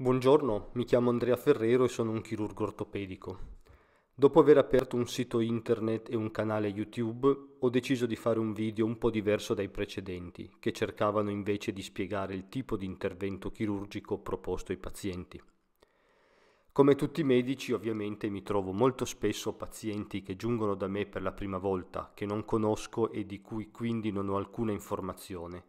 Buongiorno, mi chiamo Andrea Ferrero e sono un chirurgo ortopedico. Dopo aver aperto un sito internet e un canale YouTube, ho deciso di fare un video un po' diverso dai precedenti, che cercavano invece di spiegare il tipo di intervento chirurgico proposto ai pazienti. Come tutti i medici, ovviamente mi trovo molto spesso pazienti che giungono da me per la prima volta, che non conosco e di cui quindi non ho alcuna informazione,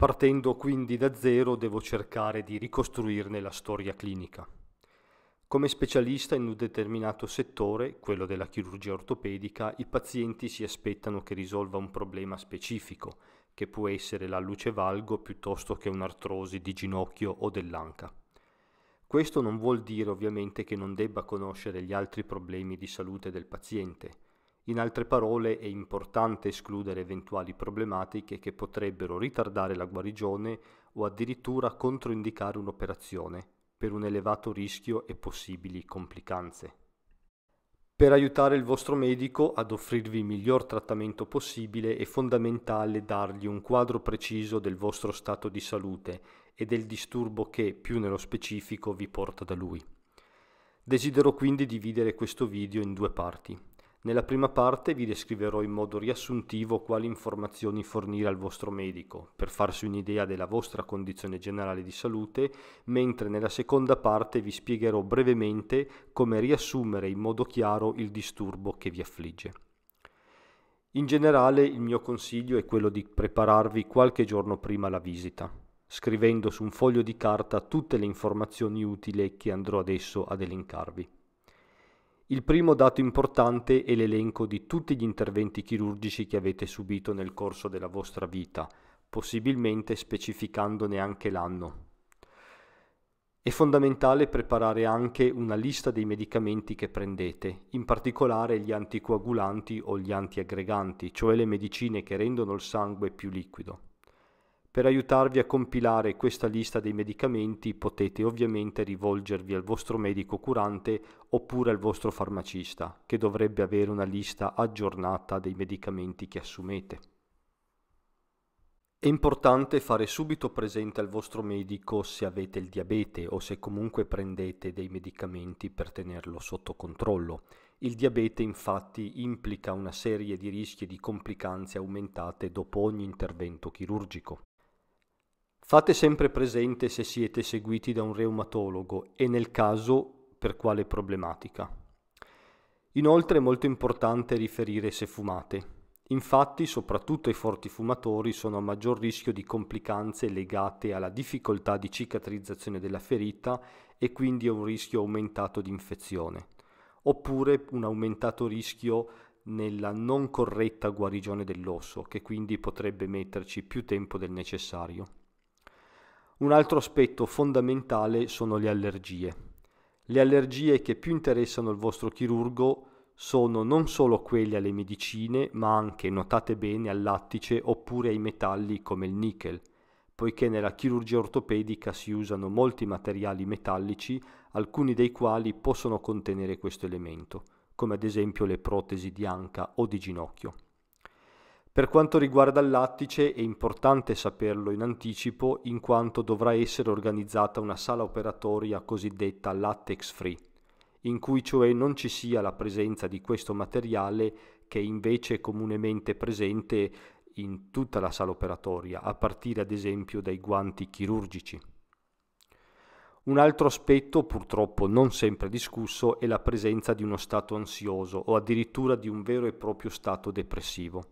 Partendo quindi da zero devo cercare di ricostruirne la storia clinica. Come specialista in un determinato settore, quello della chirurgia ortopedica, i pazienti si aspettano che risolva un problema specifico, che può essere la luce valgo piuttosto che un'artrosi di ginocchio o dell'anca. Questo non vuol dire ovviamente che non debba conoscere gli altri problemi di salute del paziente, in altre parole è importante escludere eventuali problematiche che potrebbero ritardare la guarigione o addirittura controindicare un'operazione per un elevato rischio e possibili complicanze. Per aiutare il vostro medico ad offrirvi il miglior trattamento possibile è fondamentale dargli un quadro preciso del vostro stato di salute e del disturbo che, più nello specifico, vi porta da lui. Desidero quindi dividere questo video in due parti. Nella prima parte vi descriverò in modo riassuntivo quali informazioni fornire al vostro medico per farsi un'idea della vostra condizione generale di salute, mentre nella seconda parte vi spiegherò brevemente come riassumere in modo chiaro il disturbo che vi affligge. In generale il mio consiglio è quello di prepararvi qualche giorno prima la visita, scrivendo su un foglio di carta tutte le informazioni utili che andrò adesso ad elencarvi. Il primo dato importante è l'elenco di tutti gli interventi chirurgici che avete subito nel corso della vostra vita, possibilmente specificandone anche l'anno. È fondamentale preparare anche una lista dei medicamenti che prendete, in particolare gli anticoagulanti o gli antiaggreganti, cioè le medicine che rendono il sangue più liquido. Per aiutarvi a compilare questa lista dei medicamenti potete ovviamente rivolgervi al vostro medico curante oppure al vostro farmacista, che dovrebbe avere una lista aggiornata dei medicamenti che assumete. È importante fare subito presente al vostro medico se avete il diabete o se comunque prendete dei medicamenti per tenerlo sotto controllo. Il diabete infatti implica una serie di rischi e di complicanze aumentate dopo ogni intervento chirurgico. Fate sempre presente se siete seguiti da un reumatologo e nel caso per quale problematica. Inoltre è molto importante riferire se fumate. Infatti, soprattutto i forti fumatori sono a maggior rischio di complicanze legate alla difficoltà di cicatrizzazione della ferita e quindi a un rischio aumentato di infezione, oppure un aumentato rischio nella non corretta guarigione dell'osso, che quindi potrebbe metterci più tempo del necessario. Un altro aspetto fondamentale sono le allergie. Le allergie che più interessano il vostro chirurgo sono non solo quelle alle medicine, ma anche, notate bene, al lattice oppure ai metalli come il nickel, poiché nella chirurgia ortopedica si usano molti materiali metallici, alcuni dei quali possono contenere questo elemento, come ad esempio le protesi di anca o di ginocchio. Per quanto riguarda il lattice è importante saperlo in anticipo in quanto dovrà essere organizzata una sala operatoria cosiddetta latex free, in cui cioè non ci sia la presenza di questo materiale che invece è comunemente presente in tutta la sala operatoria, a partire ad esempio dai guanti chirurgici. Un altro aspetto, purtroppo non sempre discusso, è la presenza di uno stato ansioso o addirittura di un vero e proprio stato depressivo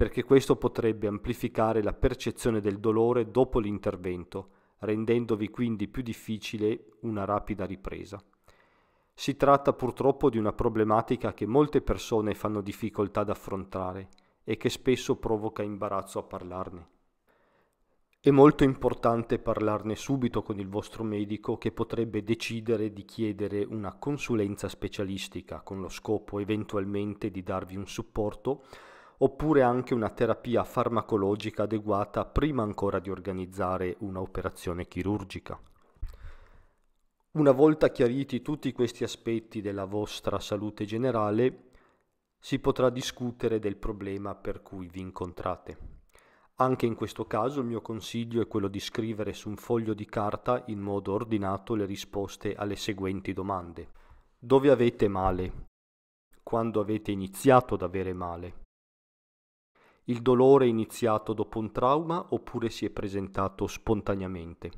perché questo potrebbe amplificare la percezione del dolore dopo l'intervento, rendendovi quindi più difficile una rapida ripresa. Si tratta purtroppo di una problematica che molte persone fanno difficoltà ad affrontare e che spesso provoca imbarazzo a parlarne. È molto importante parlarne subito con il vostro medico che potrebbe decidere di chiedere una consulenza specialistica con lo scopo eventualmente di darvi un supporto oppure anche una terapia farmacologica adeguata prima ancora di organizzare un'operazione chirurgica. Una volta chiariti tutti questi aspetti della vostra salute generale, si potrà discutere del problema per cui vi incontrate. Anche in questo caso il mio consiglio è quello di scrivere su un foglio di carta in modo ordinato le risposte alle seguenti domande. Dove avete male? Quando avete iniziato ad avere male? Il dolore è iniziato dopo un trauma oppure si è presentato spontaneamente.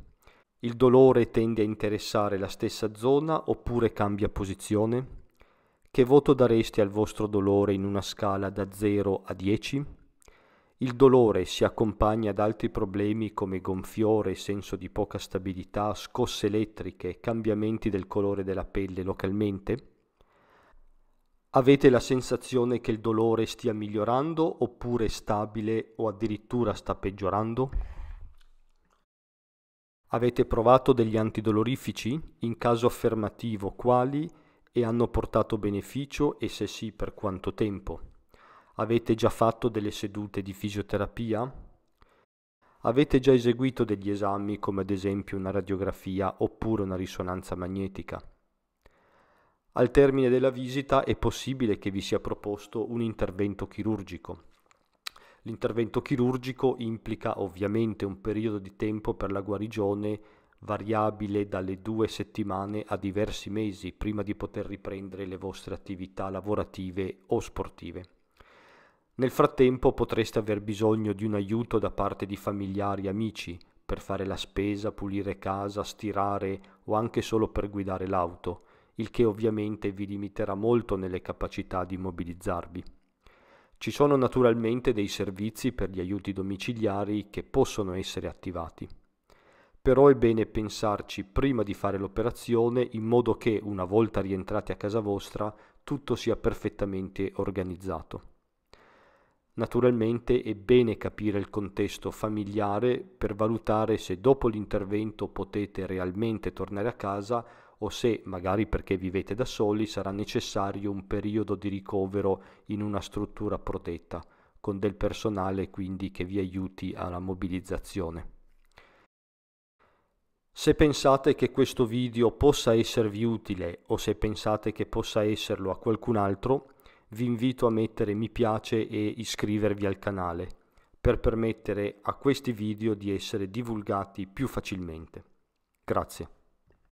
Il dolore tende a interessare la stessa zona oppure cambia posizione? Che voto dareste al vostro dolore in una scala da 0 a 10? Il dolore si accompagna ad altri problemi come gonfiore, senso di poca stabilità, scosse elettriche, cambiamenti del colore della pelle localmente? Avete la sensazione che il dolore stia migliorando oppure è stabile o addirittura sta peggiorando? Avete provato degli antidolorifici? In caso affermativo, quali e hanno portato beneficio e se sì per quanto tempo? Avete già fatto delle sedute di fisioterapia? Avete già eseguito degli esami come ad esempio una radiografia oppure una risonanza magnetica? Al termine della visita è possibile che vi sia proposto un intervento chirurgico. L'intervento chirurgico implica ovviamente un periodo di tempo per la guarigione variabile dalle due settimane a diversi mesi prima di poter riprendere le vostre attività lavorative o sportive. Nel frattempo potreste aver bisogno di un aiuto da parte di familiari e amici per fare la spesa, pulire casa, stirare o anche solo per guidare l'auto il che ovviamente vi limiterà molto nelle capacità di mobilizzarvi. Ci sono naturalmente dei servizi per gli aiuti domiciliari che possono essere attivati. Però è bene pensarci prima di fare l'operazione in modo che, una volta rientrati a casa vostra, tutto sia perfettamente organizzato. Naturalmente è bene capire il contesto familiare per valutare se dopo l'intervento potete realmente tornare a casa o se magari perché vivete da soli sarà necessario un periodo di ricovero in una struttura protetta, con del personale quindi che vi aiuti alla mobilizzazione. Se pensate che questo video possa esservi utile o se pensate che possa esserlo a qualcun altro, vi invito a mettere mi piace e iscrivervi al canale per permettere a questi video di essere divulgati più facilmente. Grazie.